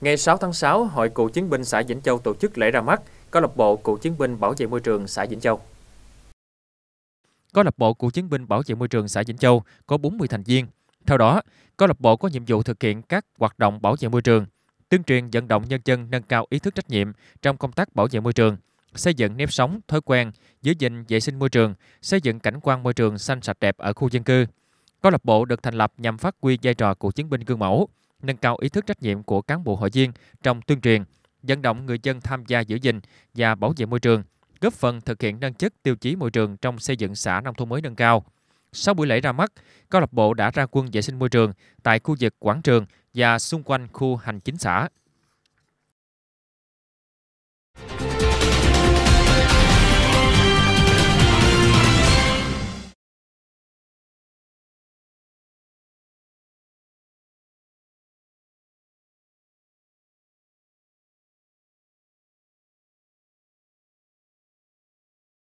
Ngày 6 tháng 6, Hội Cựu Chiến binh xã Vĩnh Châu tổ chức lễ ra mắt câu lạc bộ Cựu Chiến binh Bảo vệ môi trường xã Vĩnh Châu. Câu lạc bộ Cựu Chiến binh Bảo vệ môi trường xã Vĩnh Châu có 40 thành viên. Theo đó, câu lạc bộ có nhiệm vụ thực hiện các hoạt động bảo vệ môi trường, tuyên truyền vận động nhân dân nâng cao ý thức trách nhiệm trong công tác bảo vệ môi trường, xây dựng nếp sống, thói quen, giữ gìn vệ sinh môi trường, xây dựng cảnh quan môi trường xanh sạch đẹp ở khu dân cư. Câu lạc bộ được thành lập nhằm phát huy vai trò của chiến binh gương mẫu, nâng cao ý thức trách nhiệm của cán bộ hội viên trong tuyên truyền, vận động người dân tham gia giữ gìn và bảo vệ môi trường, góp phần thực hiện nâng chất tiêu chí môi trường trong xây dựng xã nông thôn mới nâng cao. Sau buổi lễ ra mắt, câu lạc bộ đã ra quân vệ sinh môi trường tại khu vực quảng trường và xung quanh khu hành chính xã.